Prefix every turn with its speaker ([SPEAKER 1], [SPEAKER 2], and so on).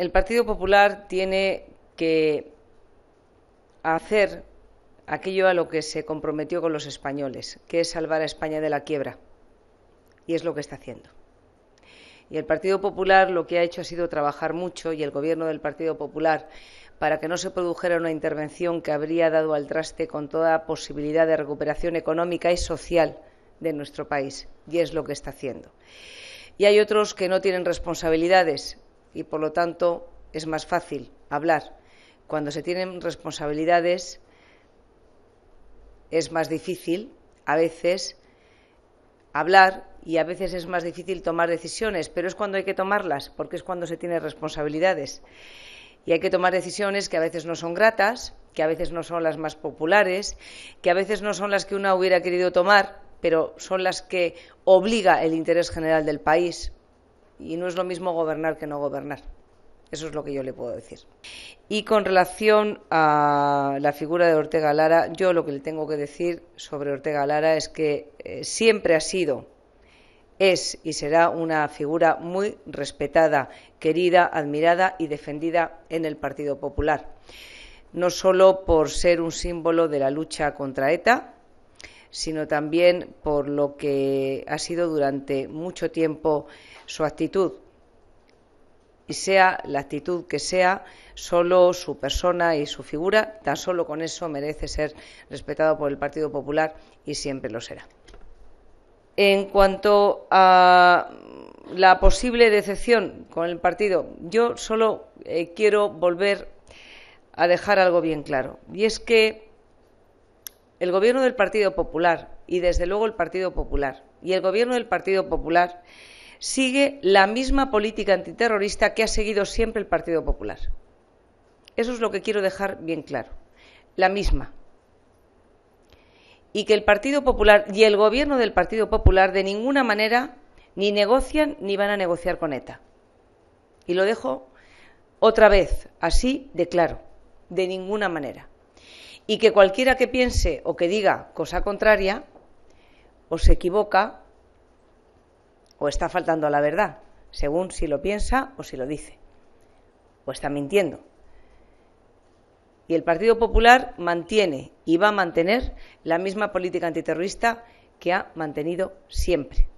[SPEAKER 1] el Partido Popular tiene que hacer aquello a lo que se comprometió con los españoles, que es salvar a España de la quiebra. Y es lo que está haciendo. Y el Partido Popular lo que ha hecho ha sido trabajar mucho y el gobierno del Partido Popular para que no se produjera una intervención que habría dado al traste con toda posibilidad de recuperación económica y social de nuestro país. Y es lo que está haciendo. Y hay otros que no tienen responsabilidades y por lo tanto es más fácil hablar. Cuando se tienen responsabilidades es más difícil a veces hablar y a veces es más difícil tomar decisiones, pero es cuando hay que tomarlas, porque es cuando se tiene responsabilidades. Y hay que tomar decisiones que a veces no son gratas, que a veces no son las más populares, que a veces no son las que uno hubiera querido tomar, pero son las que obliga el interés general del país y no es lo mismo gobernar que no gobernar. Eso es lo que yo le puedo decir. Y con relación a la figura de Ortega Lara, yo lo que le tengo que decir sobre Ortega Lara es que eh, siempre ha sido, es y será una figura muy respetada, querida, admirada y defendida en el Partido Popular. No solo por ser un símbolo de la lucha contra ETA, sino también por lo que ha sido durante mucho tiempo su actitud. Y sea la actitud que sea, solo su persona y su figura, tan solo con eso merece ser respetado por el Partido Popular y siempre lo será. En cuanto a la posible decepción con el partido, yo solo eh, quiero volver a dejar algo bien claro, y es que el gobierno del Partido Popular y desde luego el Partido Popular y el gobierno del Partido Popular sigue la misma política antiterrorista que ha seguido siempre el Partido Popular. Eso es lo que quiero dejar bien claro. La misma. Y que el Partido Popular y el gobierno del Partido Popular de ninguna manera ni negocian ni van a negociar con ETA. Y lo dejo otra vez así de claro. De ninguna manera y que cualquiera que piense o que diga cosa contraria o se equivoca o está faltando a la verdad, según si lo piensa o si lo dice, o está mintiendo. Y el Partido Popular mantiene y va a mantener la misma política antiterrorista que ha mantenido siempre.